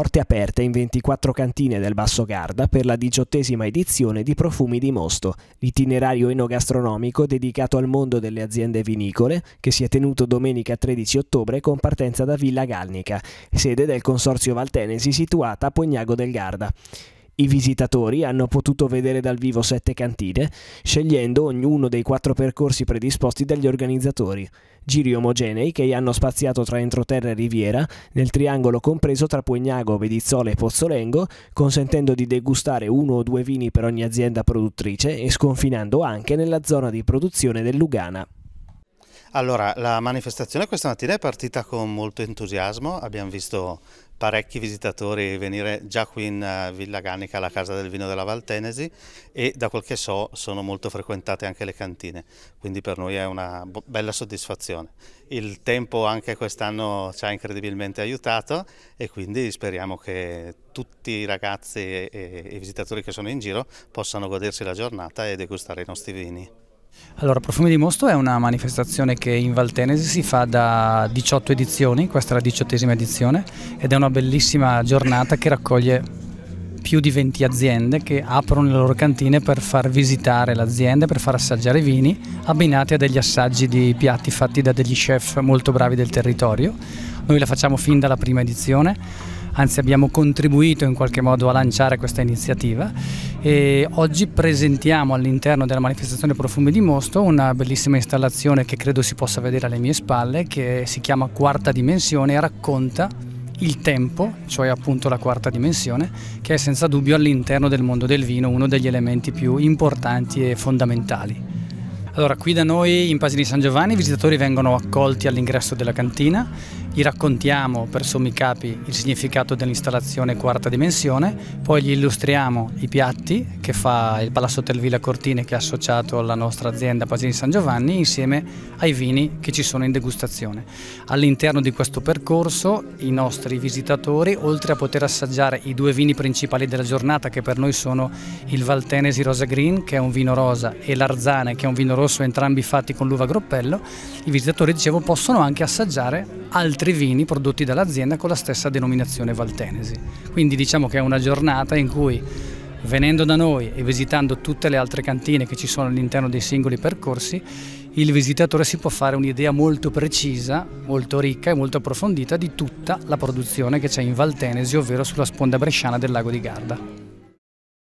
porte aperte in 24 cantine del Basso Garda per la diciottesima edizione di Profumi di Mosto, l'itinerario enogastronomico dedicato al mondo delle aziende vinicole che si è tenuto domenica 13 ottobre con partenza da Villa Galnica, sede del Consorzio Valtenesi situata a Pognago del Garda. I visitatori hanno potuto vedere dal vivo sette cantine, scegliendo ognuno dei quattro percorsi predisposti dagli organizzatori, giri omogenei che hanno spaziato tra entroterra e riviera, nel triangolo compreso tra Puegnago, Vedizzola e Pozzolengo, consentendo di degustare uno o due vini per ogni azienda produttrice e sconfinando anche nella zona di produzione del Lugana. Allora, la manifestazione questa mattina è partita con molto entusiasmo, abbiamo visto parecchi visitatori venire già qui in eh, Villa Gannica alla Casa del Vino della Valtenesi e da quel che so sono molto frequentate anche le cantine, quindi per noi è una bella soddisfazione. Il tempo anche quest'anno ci ha incredibilmente aiutato e quindi speriamo che tutti i ragazzi e i visitatori che sono in giro possano godersi la giornata e degustare i nostri vini. Allora, Profumi di Mosto è una manifestazione che in Valtenesi si fa da 18 edizioni, questa è la 18esima edizione ed è una bellissima giornata che raccoglie più di 20 aziende che aprono le loro cantine per far visitare l'azienda, per far assaggiare vini, abbinati a degli assaggi di piatti fatti da degli chef molto bravi del territorio. Noi la facciamo fin dalla prima edizione anzi abbiamo contribuito in qualche modo a lanciare questa iniziativa e oggi presentiamo all'interno della manifestazione Profumi di Mosto una bellissima installazione che credo si possa vedere alle mie spalle che si chiama Quarta Dimensione e racconta il tempo, cioè appunto la quarta dimensione, che è senza dubbio all'interno del mondo del vino uno degli elementi più importanti e fondamentali. Allora, qui da noi in Pasi di San Giovanni i visitatori vengono accolti all'ingresso della cantina, gli raccontiamo per sommi capi il significato dell'installazione quarta dimensione, poi gli illustriamo i piatti che fa il Palazzo Hotel Villa Cortine che è associato alla nostra azienda Pagini San Giovanni insieme ai vini che ci sono in degustazione. All'interno di questo percorso i nostri visitatori, oltre a poter assaggiare i due vini principali della giornata che per noi sono il Valtenesi Rosa Green che è un vino rosa e l'Arzane che è un vino rosso entrambi fatti con l'uva groppello, i visitatori dicevo possono anche assaggiare altri vini prodotti dall'azienda con la stessa denominazione Valtenesi. Quindi diciamo che è una giornata in cui venendo da noi e visitando tutte le altre cantine che ci sono all'interno dei singoli percorsi, il visitatore si può fare un'idea molto precisa, molto ricca e molto approfondita di tutta la produzione che c'è in Valtenesi, ovvero sulla sponda bresciana del lago di Garda.